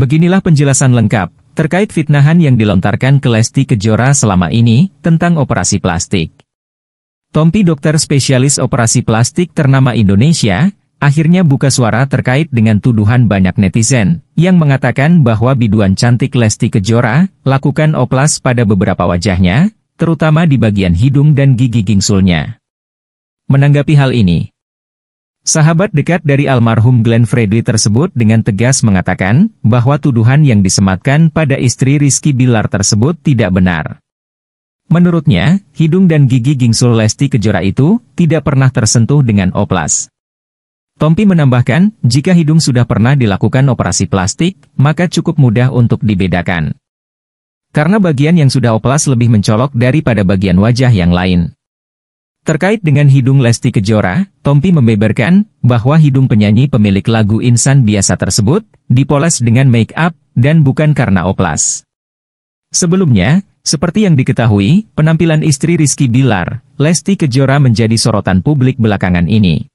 Beginilah penjelasan lengkap terkait fitnahan yang dilontarkan ke Lesti Kejora selama ini tentang operasi plastik. Tompi dokter spesialis operasi plastik ternama Indonesia, akhirnya buka suara terkait dengan tuduhan banyak netizen, yang mengatakan bahwa biduan cantik Lesti Kejora, lakukan oplas pada beberapa wajahnya, terutama di bagian hidung dan gigi gingsulnya. Menanggapi hal ini, Sahabat dekat dari almarhum Glenn Fredly tersebut dengan tegas mengatakan bahwa tuduhan yang disematkan pada istri Rizky Bilar tersebut tidak benar. Menurutnya, hidung dan gigi gingsul Lesti Kejora itu tidak pernah tersentuh dengan oplas. Tompi menambahkan, jika hidung sudah pernah dilakukan operasi plastik, maka cukup mudah untuk dibedakan. Karena bagian yang sudah oplas lebih mencolok daripada bagian wajah yang lain. Terkait dengan hidung Lesti Kejora, Tompi membeberkan bahwa hidung penyanyi pemilik lagu Insan Biasa tersebut dipoles dengan make up dan bukan karena oplas. Sebelumnya, seperti yang diketahui, penampilan istri Rizky Bilar, Lesti Kejora menjadi sorotan publik belakangan ini.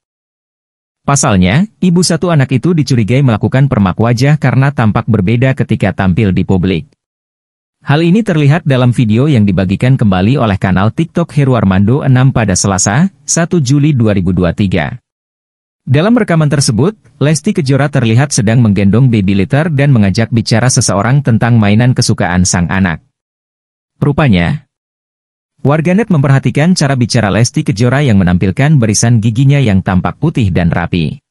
Pasalnya, ibu satu anak itu dicurigai melakukan permak wajah karena tampak berbeda ketika tampil di publik. Hal ini terlihat dalam video yang dibagikan kembali oleh kanal TikTok Heru Armando 6 pada Selasa, 1 Juli 2023. Dalam rekaman tersebut, Lesti Kejora terlihat sedang menggendong baby litter dan mengajak bicara seseorang tentang mainan kesukaan sang anak. Rupanya, warganet memperhatikan cara bicara Lesti Kejora yang menampilkan barisan giginya yang tampak putih dan rapi.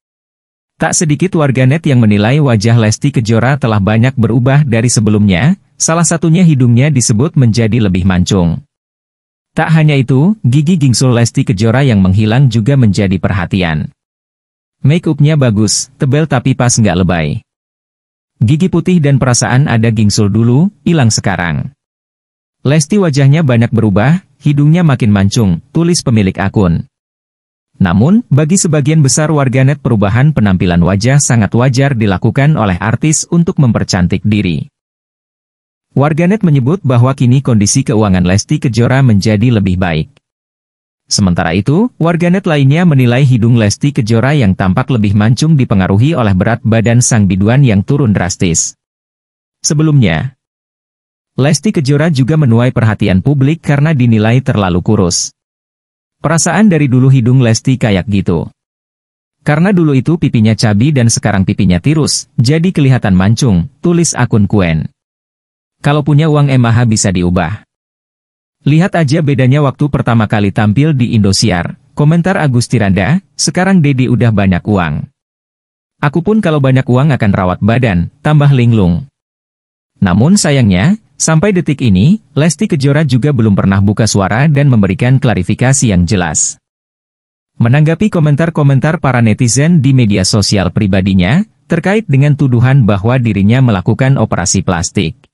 Tak sedikit warganet yang menilai wajah Lesti Kejora telah banyak berubah dari sebelumnya, Salah satunya hidungnya disebut menjadi lebih mancung. Tak hanya itu, gigi gingsul Lesti Kejora yang menghilang juga menjadi perhatian. make Makeupnya bagus, tebal tapi pas nggak lebay. Gigi putih dan perasaan ada gingsul dulu, hilang sekarang. Lesti wajahnya banyak berubah, hidungnya makin mancung, tulis pemilik akun. Namun, bagi sebagian besar warganet perubahan penampilan wajah sangat wajar dilakukan oleh artis untuk mempercantik diri. Warganet menyebut bahwa kini kondisi keuangan Lesti Kejora menjadi lebih baik. Sementara itu, warganet lainnya menilai hidung Lesti Kejora yang tampak lebih mancung dipengaruhi oleh berat badan sang biduan yang turun drastis. Sebelumnya, Lesti Kejora juga menuai perhatian publik karena dinilai terlalu kurus. Perasaan dari dulu hidung Lesti kayak gitu. Karena dulu itu pipinya cabi dan sekarang pipinya tirus, jadi kelihatan mancung, tulis akun Kuen. Kalau punya uang emaha bisa diubah. Lihat aja bedanya waktu pertama kali tampil di Indosiar. Komentar Agus Tiranda, sekarang Dedi udah banyak uang. Aku pun kalau banyak uang akan rawat badan, tambah linglung. Namun sayangnya, sampai detik ini, Lesti Kejora juga belum pernah buka suara dan memberikan klarifikasi yang jelas. Menanggapi komentar-komentar para netizen di media sosial pribadinya, terkait dengan tuduhan bahwa dirinya melakukan operasi plastik.